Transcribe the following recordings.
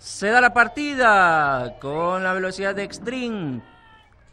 se da la partida con la velocidad de Extreme.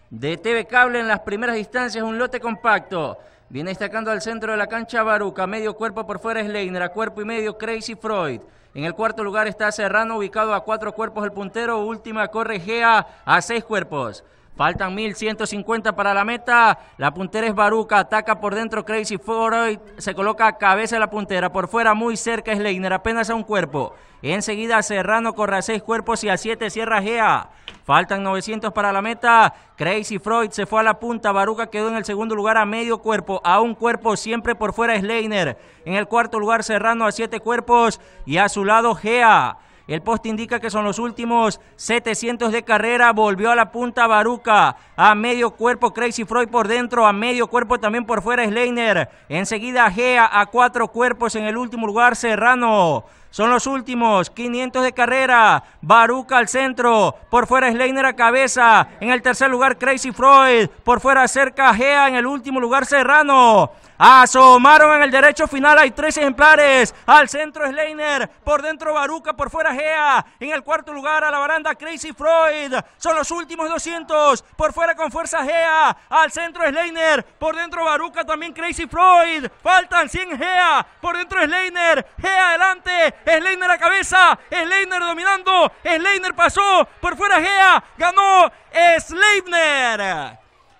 De TV Cable en las primeras distancias, un lote compacto. Viene destacando al centro de la cancha Baruca. Medio cuerpo por fuera es Leiner. cuerpo y medio Crazy Freud. En el cuarto lugar está Serrano, ubicado a cuatro cuerpos el puntero. Última corre Gea a seis cuerpos. Faltan 1150 para la meta. La puntera es Baruca. Ataca por dentro Crazy Freud, Se coloca a cabeza de la puntera. Por fuera, muy cerca es Leiner. Apenas a un cuerpo. Enseguida Serrano corre a seis cuerpos y a siete cierra Gea. Faltan 900 para la meta. Crazy Freud se fue a la punta. Baruca quedó en el segundo lugar a medio cuerpo. A un cuerpo siempre por fuera es Leiner. En el cuarto lugar Serrano a siete cuerpos y a su lado Gea. El post indica que son los últimos 700 de carrera. Volvió a la punta Baruca. A medio cuerpo Crazy Freud por dentro. A medio cuerpo también por fuera Sleiner. Enseguida Gea a cuatro cuerpos en el último lugar Serrano. Son los últimos. 500 de carrera. Baruca al centro. Por fuera Sleiner a cabeza. En el tercer lugar Crazy Freud. Por fuera cerca Gea. En el último lugar Serrano. Asomaron en el derecho final. Hay tres ejemplares. Al centro Sleiner. Por dentro Baruca. Por fuera Gea. En el cuarto lugar a la baranda Crazy Freud. Son los últimos 200. Por fuera con fuerza Gea. Al centro Sleiner. Por dentro Baruca. También Crazy Freud. Faltan 100 Gea. Por dentro Sleiner. Gea adelante. Sleiner a cabeza, Sleiner dominando, Sleiner pasó por fuera Gea, ganó Sleiner.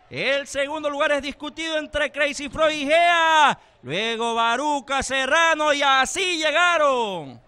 El segundo lugar es discutido entre Crazy Freud y Gea, luego Baruca, Serrano y así llegaron.